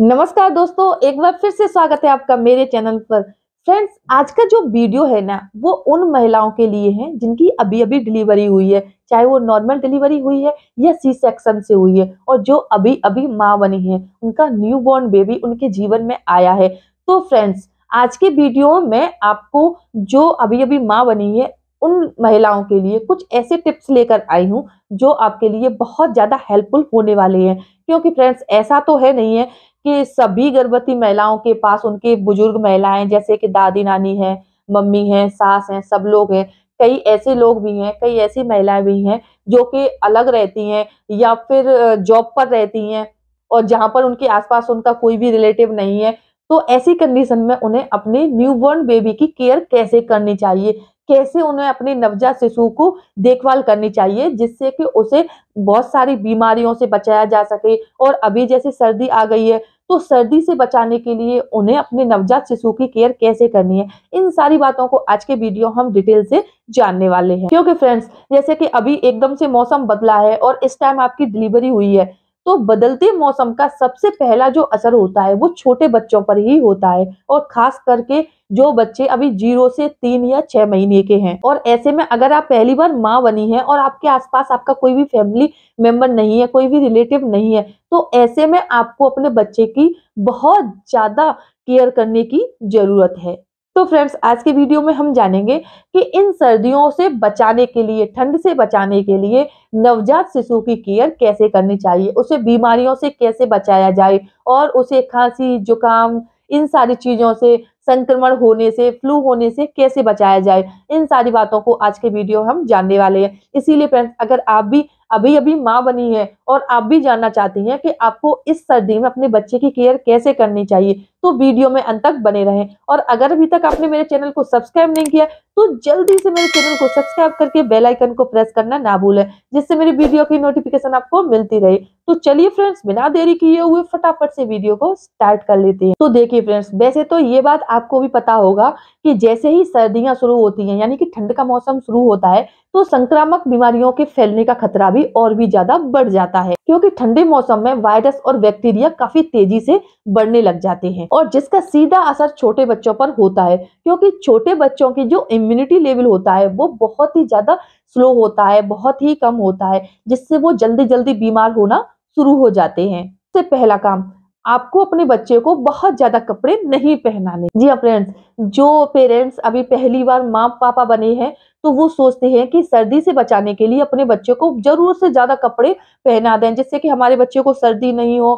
नमस्कार दोस्तों एक बार फिर से स्वागत है आपका मेरे चैनल पर फ्रेंड्स आज का जो वीडियो है ना वो उन महिलाओं के लिए है जिनकी अभी अभी डिलीवरी हुई है चाहे वो नॉर्मल डिलीवरी हुई है या सी सेक्शन से हुई है और जो अभी अभी माँ बनी है उनका न्यू बॉर्न बेबी उनके जीवन में आया है तो फ्रेंड्स आज के वीडियो में आपको जो अभी अभी माँ बनी है उन महिलाओं के लिए कुछ ऐसे टिप्स लेकर आई हूँ जो आपके लिए बहुत ज़्यादा हेल्पफुल होने वाले हैं क्योंकि फ्रेंड्स ऐसा तो है नहीं है कि सभी गर्भवती महिलाओं के पास उनके बुजुर्ग महिलाएं जैसे कि दादी नानी है मम्मी है सास है सब लोग हैं कई ऐसे लोग भी हैं कई ऐसी महिलाएं भी हैं जो कि अलग रहती हैं या फिर जॉब पर रहती हैं और जहां पर उनके आसपास उनका कोई भी रिलेटिव नहीं है तो ऐसी कंडीशन में उन्हें अपने न्यू बॉर्न बेबी की केयर कैसे करनी चाहिए कैसे उन्हें अपने नवजात शिशु को देखभाल करनी चाहिए जिससे कि उसे बहुत सारी बीमारियों से बचाया जा सके और अभी जैसे सर्दी आ गई है तो सर्दी से बचाने के लिए उन्हें अपने नवजात शिशु की केयर कैसे करनी है इन सारी बातों को आज के वीडियो हम डिटेल से जानने वाले हैं क्योंकि फ्रेंड्स जैसे कि अभी एकदम से मौसम बदला है और इस टाइम आपकी डिलीवरी हुई है तो बदलते मौसम का सबसे पहला जो असर होता है वो छोटे बच्चों पर ही होता है और खास करके जो बच्चे अभी जीरो से तीन या छह महीने के हैं और ऐसे में अगर आप पहली बार माँ बनी है और आपके आसपास आपका कोई भी फैमिली मेंबर नहीं है कोई भी रिलेटिव नहीं है तो ऐसे में आपको अपने बच्चे की बहुत ज्यादा केयर करने की जरूरत है तो फ्रेंड्स आज के वीडियो में हम जानेंगे कि इन सर्दियों से बचाने के लिए ठंड से बचाने के लिए नवजात शिशु की केयर कैसे करनी चाहिए उसे बीमारियों से कैसे बचाया जाए और उसे खांसी जुकाम इन सारी चीज़ों से संक्रमण होने से फ्लू होने से कैसे बचाया जाए इन सारी बातों को आज के वीडियो हम जानने वाले हैं इसीलिए फ्रेंड्स अगर आप भी अभी अभी माँ बनी है और आप भी जानना चाहती हैं कि आपको इस सर्दी में अपने बच्चे की केयर कैसे करनी चाहिए तो वीडियो में अंत तक बने रहें और अगर अभी तक आपने मेरे चैनल को सब्सक्राइब नहीं किया तो जल्दी से मेरे चैनल को सब्सक्राइब करके बेल आइकन को प्रेस करना ना भूलें जिससे मेरी वीडियो की नोटिफिकेशन आपको मिलती रहे तो चलिए फ्रेंड्स बिना देरी किए हुए फटाफट से वीडियो को स्टार्ट कर लेते हैं तो देखिए फ्रेंड्स वैसे तो ये बात आपको भी पता होगा कि जैसे ही सर्दियां शुरू होती हैं यानी कि ठंड का मौसम शुरू होता है तो संक्रामक बीमारियों के फैलने का खतरा भी और भी ज्यादा बढ़ जाता है क्योंकि ठंडे मौसम में वायरस और बैक्टीरिया काफी तेजी से बढ़ने लग जाते हैं और जिसका सीधा असर छोटे बच्चों पर होता है क्योंकि छोटे बच्चों की जो इम्यूनिटी लेवल होता है वो बहुत ही ज़्यादा स्लो होता है बहुत ही कम होता है जिससे वो जल्दी जल्दी बीमार होना शुरू हो जाते हैं सबसे तो पहला काम आपको अपने बच्चे को बहुत ज्यादा कपड़े नहीं पहनाने जी फ्रेंड्स हाँ, जो पेरेंट्स अभी पहली बार माँ पापा बने हैं तो वो सोचते हैं कि सर्दी से बचाने के लिए अपने बच्चों को जरूर से ज्यादा कपड़े पहना दें जिससे कि हमारे बच्चों को सर्दी नहीं हो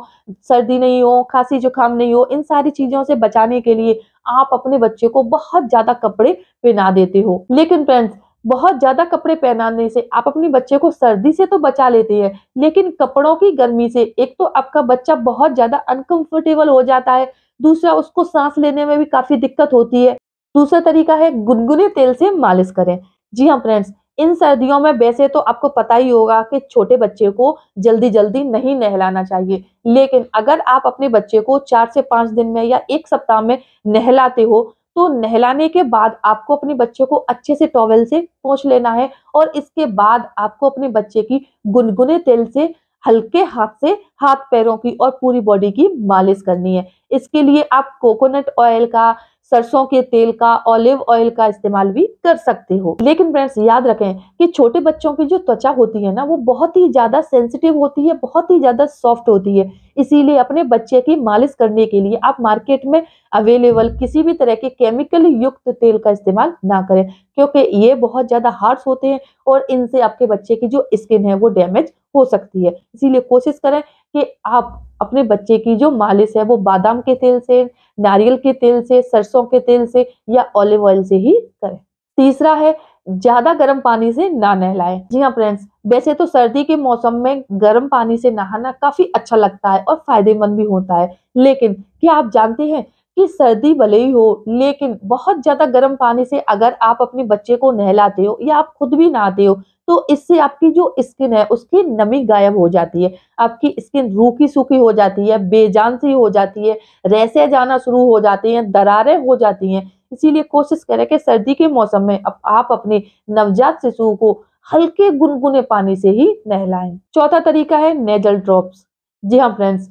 सर्दी नहीं हो खांसी जुकाम नहीं हो इन सारी चीजों से बचाने के लिए आप अपने बच्चे को बहुत ज्यादा कपड़े पहना देते हो लेकिन फ्रेंड्स बहुत ज्यादा कपड़े पहनाने से आप अपने बच्चे को सर्दी से तो बचा लेते हैं लेकिन कपड़ों की गर्मी से एक तो आपका बच्चा बहुत ज्यादा अनकंफर्टेबल हो जाता है दूसरा उसको सांस लेने में भी काफी दिक्कत होती है दूसरा तरीका है गुनगुने तेल से मालिश करें जी हाँ फ्रेंड्स इन सर्दियों में वैसे तो आपको पता ही होगा कि छोटे बच्चे को जल्दी जल्दी नहीं नहलाना चाहिए लेकिन अगर आप अपने बच्चे को चार से पाँच दिन में या एक सप्ताह में नहलाते हो तो नहलाने के बाद आपको अपने बच्चे को अच्छे से टॉवेल से पोंछ लेना है और इसके बाद आपको अपने बच्चे की गुनगुने तेल से हल्के हाथ से हाथ पैरों की और पूरी बॉडी की मालिश करनी है इसके लिए आप कोकोनट ऑयल का सरसों के तेल का ऑलिव ऑयल का इस्तेमाल भी कर सकते हो लेकिन फ्रेंड्स याद रखें कि छोटे बच्चों की जो त्वचा होती है ना वो बहुत ही ज्यादा सेंसिटिव होती है बहुत ही ज्यादा सॉफ्ट होती है इसीलिए अपने बच्चे की मालिश करने के लिए आप मार्केट में अवेलेबल किसी भी तरह के केमिकल युक्त तेल का इस्तेमाल ना करें क्योंकि ये बहुत ज्यादा हार्ड होते हैं और इनसे आपके बच्चे की जो स्किन है वो डैमेज हो सकती है इसीलिए कोशिश करें कि आप अपने बच्चे की जो मालिश है वो बादाम के तेल से नारियल के तेल से सरसों के तेल से या ऑलिव ऑयल से ही करें तीसरा है ज्यादा गर्म पानी से ना नहलाए जी हाँ फ्रेंड्स वैसे तो सर्दी के मौसम में गर्म पानी से नहाना काफी अच्छा लगता है और फायदेमंद भी होता है लेकिन क्या आप जानते हैं कि सर्दी भले ही हो लेकिन बहुत ज्यादा गर्म पानी से अगर आप अपने बच्चे को नहलाते हो या आप खुद भी नहाते हो तो इससे आपकी जो स्किन है उसकी नमी गायब हो जाती है आपकी स्किन रूखी सूखी हो जाती है बेजान सी हो जाती है रैसे जाना शुरू हो जाती हैं दरारें हो जाती हैं इसीलिए कोशिश करें कि सर्दी के मौसम में आप अपने नवजात शिशु को हल्के गुनगुने पानी से ही नहलाएं चौथा तरीका है नेजल ड्रॉप्स जी हाँ फ्रेंड्स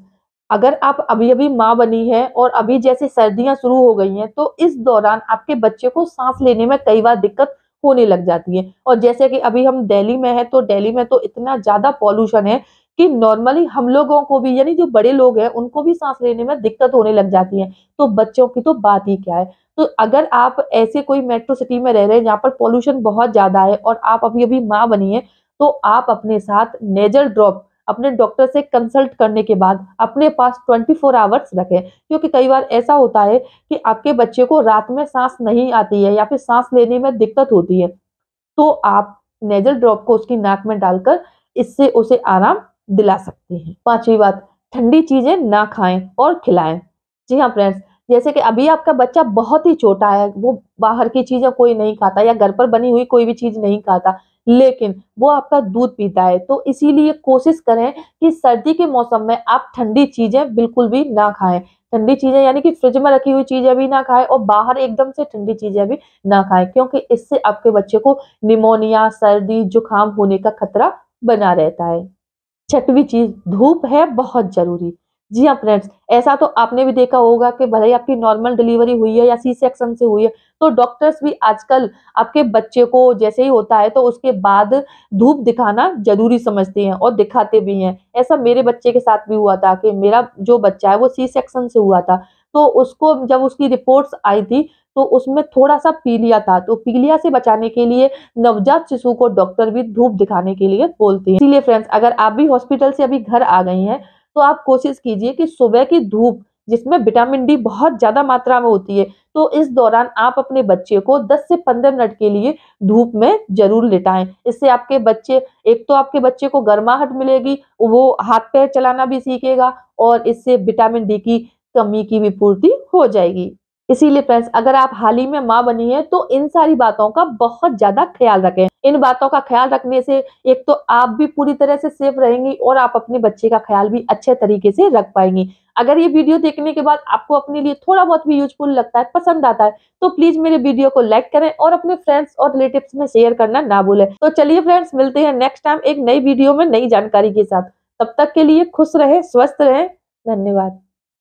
अगर आप अभी अभी माँ बनी है और अभी जैसे सर्दियां शुरू हो गई हैं तो इस दौरान आपके बच्चे को सांस लेने में कई बार दिक्कत होने लग जाती है और जैसे कि अभी हम दिल्ली में है तो दिल्ली में तो इतना ज़्यादा पॉल्यूशन है कि नॉर्मली हम लोगों को भी यानी जो बड़े लोग हैं उनको भी सांस लेने में दिक्कत होने लग जाती है तो बच्चों की तो बात ही क्या है तो अगर आप ऐसे कोई मेट्रो सिटी में रह रहे हैं जहाँ पर पॉल्यूशन बहुत ज़्यादा है और आप अभी अभी माँ बनी है तो आप अपने साथ नेजर ड्रॉप अपने डॉक्टर से कंसल्ट करने के बाद अपने पास 24 फोर आवर्स रखें क्योंकि कई बार ऐसा होता है कि आपके बच्चे को रात में सांस नहीं आती है या फिर सांस लेने में दिक्कत होती है तो आप नेजल ड्रॉप को उसकी नाक में डालकर इससे उसे आराम दिला सकते हैं पांचवी बात ठंडी चीजें ना खाएं और खिलाएं जी हाँ फ्रेंड्स जैसे कि अभी आपका बच्चा बहुत ही छोटा है वो बाहर की चीज़ें कोई नहीं खाता या घर पर बनी हुई कोई भी चीज़ नहीं खाता लेकिन वो आपका दूध पीता है तो इसीलिए कोशिश करें कि सर्दी के मौसम में आप ठंडी चीजें बिल्कुल भी ना खाएं ठंडी चीजें यानी कि फ्रिज में रखी हुई चीजें भी ना खाएं और बाहर एकदम से ठंडी चीजें भी ना खाएं क्योंकि इससे आपके बच्चे को निमोनिया सर्दी जुकाम होने का खतरा बना रहता है छठवीं चीज धूप है बहुत जरूरी जी हाँ फ्रेंड्स ऐसा तो आपने भी देखा होगा कि भले ही आपकी नॉर्मल डिलीवरी हुई है या सी सेक्शन से हुई है तो डॉक्टर्स भी आजकल आपके बच्चे को जैसे ही होता है तो उसके बाद धूप दिखाना जरूरी समझते हैं और दिखाते भी हैं ऐसा मेरे बच्चे के साथ भी हुआ था कि मेरा जो बच्चा है वो सी सेक्शन से हुआ था तो उसको जब उसकी रिपोर्ट्स आई थी तो उसमें थोड़ा सा पीलिया था तो पीलिया से बचाने के लिए नवजात शिशु को डॉक्टर भी धूप दिखाने के लिए बोलते हैं इसीलिए फ्रेंड्स अगर आप भी हॉस्पिटल से अभी घर आ गई हैं तो आप कोशिश कीजिए कि सुबह की धूप जिसमें विटामिन डी बहुत ज़्यादा मात्रा में होती है तो इस दौरान आप अपने बच्चे को 10 से 15 मिनट के लिए धूप में जरूर लिटाएं इससे आपके बच्चे एक तो आपके बच्चे को गर्माहट मिलेगी वो हाथ पैर चलाना भी सीखेगा और इससे विटामिन डी की कमी की भी पूर्ति हो जाएगी इसीलिए फ्रेंड्स अगर आप हाल ही में माँ बनी है तो इन सारी बातों का बहुत ज्यादा ख्याल रखें इन बातों का ख्याल रखने से एक तो आप भी पूरी तरह से सेफ रहेंगी और आप अपने बच्चे का ख्याल भी अच्छे तरीके से रख पाएंगी अगर ये वीडियो देखने के बाद आपको अपने लिए थोड़ा बहुत भी यूजफुल लगता है पसंद आता है तो प्लीज मेरे वीडियो को लाइक करें और अपने फ्रेंड्स और रिलेटिव में शेयर करना ना भूलें तो चलिए फ्रेंड्स मिलते हैं नेक्स्ट टाइम एक नई वीडियो में नई जानकारी के साथ तब तक के लिए खुश रहे स्वस्थ रहें धन्यवाद